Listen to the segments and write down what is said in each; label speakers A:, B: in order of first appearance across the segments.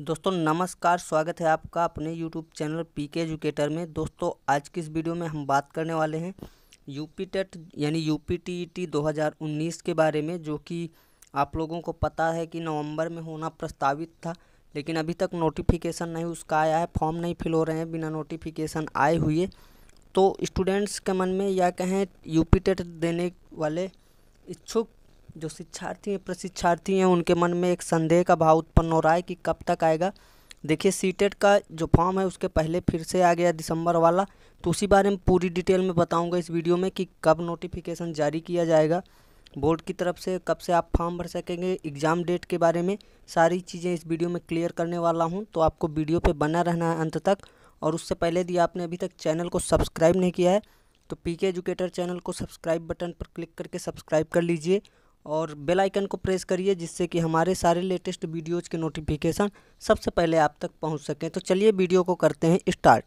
A: दोस्तों नमस्कार स्वागत है आपका अपने YouTube channel P K educator में दोस्तों आज की इस वीडियो में हम बात करने वाले हैं यू पी टेट यानी U P T E T दो हज़ार उन्नीस के बारे में जो कि आप लोगों को पता है कि नवंबर में होना प्रस्तावित था लेकिन अभी तक नोटिफिकेशन नहीं उसका आया है फॉर्म नहीं फिल हो रहे हैं बिना नोटिफिकेशन आए हुए तो स्टूडेंट्स के मन में या कहें यू पी टेट देने वाले इच्छुक जो शिक्षार्थी हैं प्रशिक्षार्थी हैं उनके मन में एक संदेह का भाव उत्पन्न हो रहा है कि कब तक आएगा देखिए सी e का जो फॉर्म है उसके पहले फिर से आ गया दिसंबर वाला तो उसी बारे में पूरी डिटेल में बताऊंगा इस वीडियो में कि कब नोटिफिकेशन जारी किया जाएगा बोर्ड की तरफ से कब से आप फॉर्म भर सकेंगे एग्ज़ाम डेट के बारे में सारी चीज़ें इस वीडियो में क्लियर करने वाला हूँ तो आपको वीडियो पर बना रहना है अंत तक और उससे पहले यदि आपने अभी तक चैनल को सब्सक्राइब नहीं किया है तो पी के एजुकेटर चैनल को सब्सक्राइब बटन पर क्लिक करके सब्सक्राइब कर लीजिए और बेल आइकन को प्रेस करिए जिससे कि हमारे सारे लेटेस्ट वीडियोज़ के नोटिफिकेशन सबसे पहले आप तक पहुंच सकें तो चलिए वीडियो को करते हैं स्टार्ट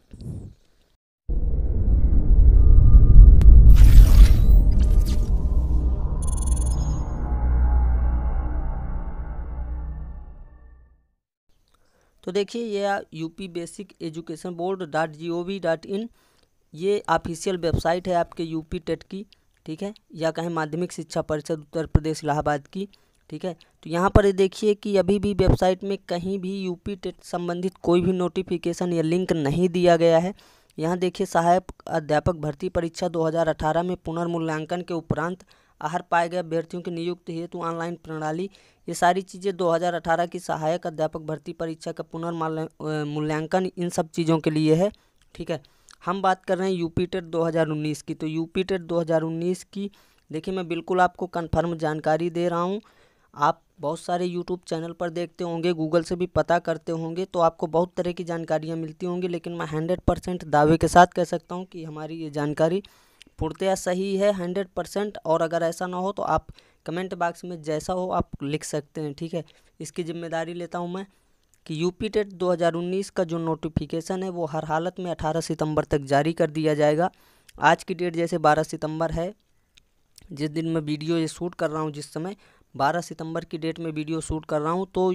A: तो देखिए यह UP basic education board dot G O V dot in ये ऑफिशियल वेबसाइट है आपके यूपी टेट की ठीक है या कहें माध्यमिक शिक्षा परिषद उत्तर प्रदेश इलाहाबाद की ठीक है तो यहाँ पर देखिए कि अभी भी वेबसाइट में कहीं भी यूपी टेट संबंधित कोई भी नोटिफिकेशन या लिंक नहीं दिया गया है यहाँ देखिए सहायक अध्यापक भर्ती परीक्षा 2018 में पुनर्मूल्यांकन के उपरांत आहार पाए गए अभ्यर्थियों की नियुक्ति हेतु ऑनलाइन प्रणाली ये सारी चीज़ें 2018 की सहायक अध्यापक भर्ती परीक्षा का पुनर्मूल्यांकन इन सब चीज़ों के लिए है ठीक है हम बात कर रहे हैं यूपीटर 2019 की तो यूपीटर 2019 की देखिए मैं बिल्कुल आपको कन्फर्म जानकारी दे रहा हूँ आप बहुत सारे यूट्यूब चैनल पर देखते होंगे गूगल से भी पता करते होंगे तो आपको बहुत तरह की जानकारियाँ मिलती होंगी लेकिन मैं हंड्रेड परसेंट दावे के साथ कह सकता हूँ कि हमारी ये जानकारी पूर्णतया सही है हंड्रेड परसेंट और अगर ऐसा ना हो तो आप कमेंट बॉक्स में जैसा हो आप लिख सकते हैं ठीक है इसकी जिम्मेदारी लेता हूँ मैं कि यूपी टेट 2019 का जो नोटिफिकेशन है वो हर हालत में 18 सितंबर तक जारी कर दिया जाएगा आज की डेट जैसे 12 सितंबर है जिस दिन मैं वीडियो ये शूट कर रहा हूँ जिस समय 12 सितंबर की डेट में वीडियो शूट कर रहा हूँ तो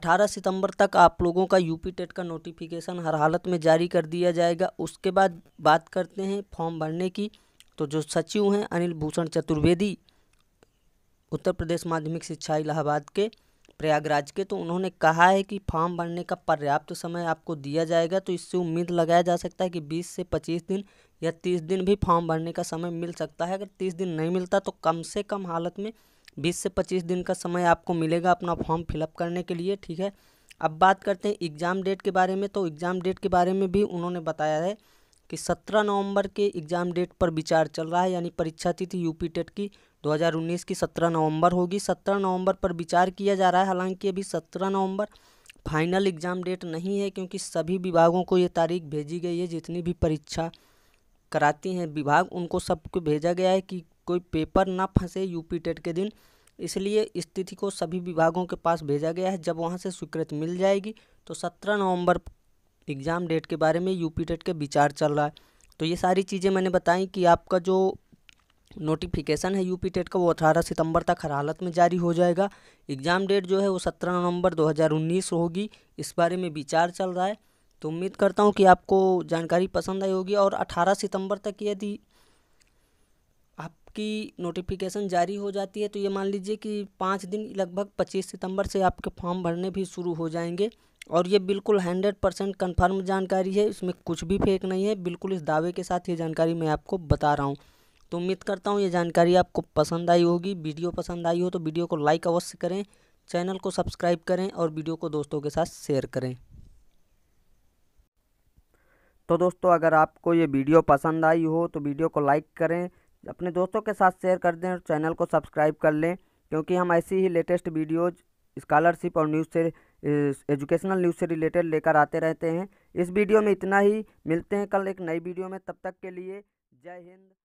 A: 18 सितंबर तक आप लोगों का यूपी टेट का नोटिफिकेशन हर हालत में जारी कर दिया जाएगा उसके बाद बात करते हैं फॉर्म भरने की तो जो सचिव हैं अनिल भूषण चतुर्वेदी उत्तर प्रदेश माध्यमिक शिक्षा इलाहाबाद के प्रयागराज के तो उन्होंने कहा है कि फॉर्म भरने का पर्याप्त तो समय आपको दिया जाएगा तो इससे उम्मीद लगाया जा सकता है कि 20 से 25 दिन या 30 दिन भी फॉर्म भरने का समय मिल सकता है अगर 30 दिन नहीं मिलता तो कम से कम हालत में 20 से 25 दिन का समय आपको मिलेगा अपना फॉर्म फिलअप करने के लिए ठीक है अब बात करते हैं एग्ज़ाम डेट के बारे में तो एग्ज़ाम डेट के बारे में भी उन्होंने बताया है कि 17 नवंबर के एग्ज़ाम डेट पर विचार चल रहा है यानी परीक्षा तिथि यूपी टेट की 2019 की 17 नवंबर होगी 17 नवंबर पर विचार किया जा रहा है हालांकि अभी 17 नवंबर फाइनल एग्ज़ाम डेट नहीं है क्योंकि सभी विभागों को ये तारीख भेजी गई है जितनी भी परीक्षा कराती हैं विभाग उनको सबको भेजा गया है कि कोई पेपर ना फंसे यूपी टेट के दिन इसलिए इस तिथि को सभी विभागों के पास भेजा गया है जब वहाँ से स्वीकृति मिल जाएगी तो सत्रह नवंबर एग्ज़ाम डेट के बारे में यूपी टेट का विचार चल रहा है तो ये सारी चीज़ें मैंने बताई कि आपका जो नोटिफिकेशन है यूपी टेट का वो अठारह सितंबर तक हर हालत में जारी हो जाएगा एग्ज़ाम डेट जो है वो सत्रह नवंबर उन्नीस होगी इस बारे में विचार चल रहा है तो उम्मीद करता हूँ कि आपको जानकारी पसंद आई होगी और अठारह सितंबर तक यदि आपकी नोटिफिकेशन जारी हो जाती है तो ये मान लीजिए कि पाँच दिन लगभग पच्चीस सितंबर से आपके फॉर्म भरने भी शुरू हो जाएंगे और ये बिल्कुल हंड्रेड परसेंट कन्फर्म जानकारी है इसमें कुछ भी फेक नहीं है बिल्कुल इस दावे के साथ ये जानकारी मैं आपको बता रहा हूँ तो उम्मीद करता हूँ ये जानकारी आपको पसंद आई होगी वीडियो पसंद आई हो तो वीडियो को लाइक अवश्य करें चैनल को सब्सक्राइब करें और वीडियो को दोस्तों के साथ शेयर करें तो दोस्तों अगर आपको ये वीडियो पसंद आई हो तो वीडियो को लाइक करें अपने दोस्तों के साथ शेयर कर दें और चैनल को सब्सक्राइब कर लें क्योंकि हम ऐसी ही लेटेस्ट वीडियोज़ स्कॉलरशिप और न्यूज़ से एजुकेशनल न्यूज़ से रिलेटेड लेकर आते रहते हैं इस वीडियो में इतना ही मिलते हैं कल एक नई वीडियो में तब तक के लिए जय हिंद